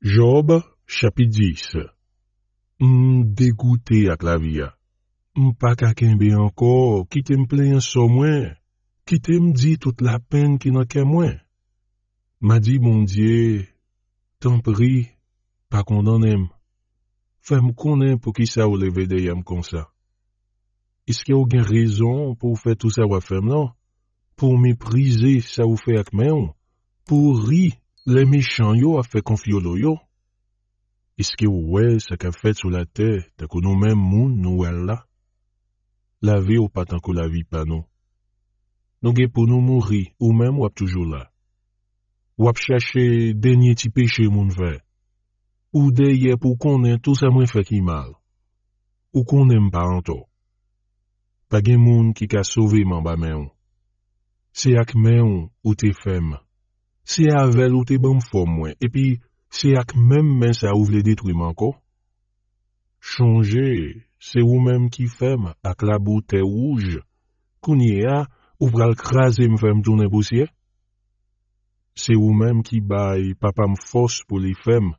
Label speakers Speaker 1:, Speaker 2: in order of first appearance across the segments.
Speaker 1: Job chapi 10 M degouté ak la viya. M pa kaken be anko, ki tem plen so mwen, ki tem di tout la pen ki nan ke mwen. Ma di moun diye, Tempri, pa kondonem. Fem konen pou ki sa ou leve deyam konsa. Eske ou gen rezon pou fe tout sa ou afem lan? Pou miprize sa ou fe ak men, pou ri konen. Le me chan yo a fe konfyo lo yo? Eske ou we se ka fet sou la te, ta konou men moun nou el la? La ve ou pa tankou la vi pa nou? Nou ge pou nou mouri, ou men wap toujou la? Wap chache denye ti peche moun ve? Ou de ye pou konen tou sa mwen fe ki mal? Ou konen mpa anto? Page moun ki ka sove man ba men ou? Se ak men ou ou te feme? Se avèl ou te bèm fòm mwen, epi se ak mèm mèns a ou vle detwim anko. Chonje, se ou mèm ki fèm ak la boutè wouj, kounye a, ou pral krasè m fèm jounè bousye. Se ou mèm ki bay papam fòs pou li fèm,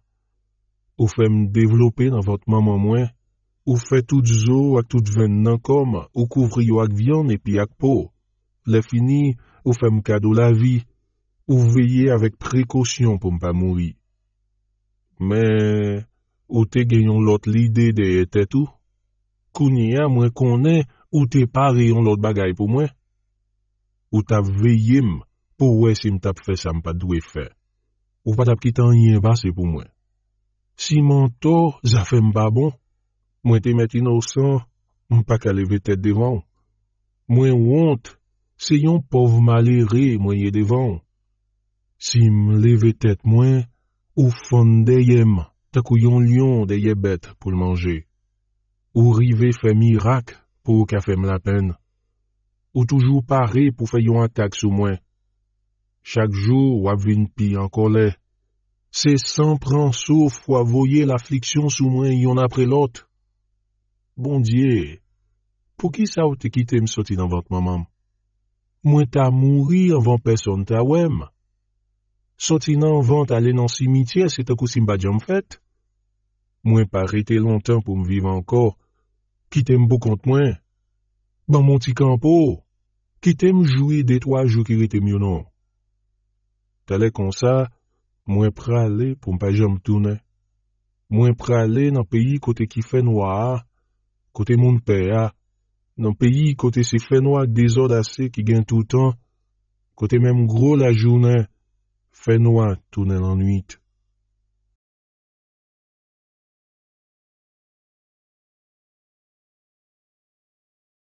Speaker 1: ou fèm dèvlopè nan vòt mèm an mwen, ou fè tout zò ak tout vèn nan kom, ou kouvri yo ak vyon epi ak po. Le fini, ou fèm kado la vi, Ou veye avèk prekosyon pou mpa moui. Mè, ou te genyon lot lide de etetou, konye a mwen konè ou te pareyon lot bagay pou mwen. Ou tap veyem pou wè si mta pfè sa mpa dwe fè. Ou pa tap kitan yin basè pou mwen. Si mwen to, zafè mpa bon. Mwen te met inosan, mpa kaleve tet devan. Mwen wont se yon pov malere mwen ye devan. Si m'levé tête moins, ou fond m, ta yon lion deye bête pour le manger. Ou rivé fait miracle pour qu'a fait la peine. Ou toujours paré pour faire yon attaque sous moi. Chaque jour, ou avin pi en colère. C'est sans prendre sauf ou avoyer l'affliction sous moi yon après l'autre. Bon Dieu, pour qui ça ou te quitte me sorti dans votre maman? Moi t'a mourir avant personne t'a ouem. Soti nan vant ale nan simitye se te kousi mba jom fèt. Mwen pa rete lontan pou mwiv anko. Kitem bou kont mwen. Ban mon ti kampo. Kitem jouye detwa jou kirete mwionon. Tale konsa, mwen prale pou mpa jom toune. Mwen prale nan peyi kote ki fè noa. Kote moun peya. Nan peyi kote se fè noa kde zoda se ki gen toutan. Kote mwen mgrou la jounen. Fais-nous tourner l'ennuite.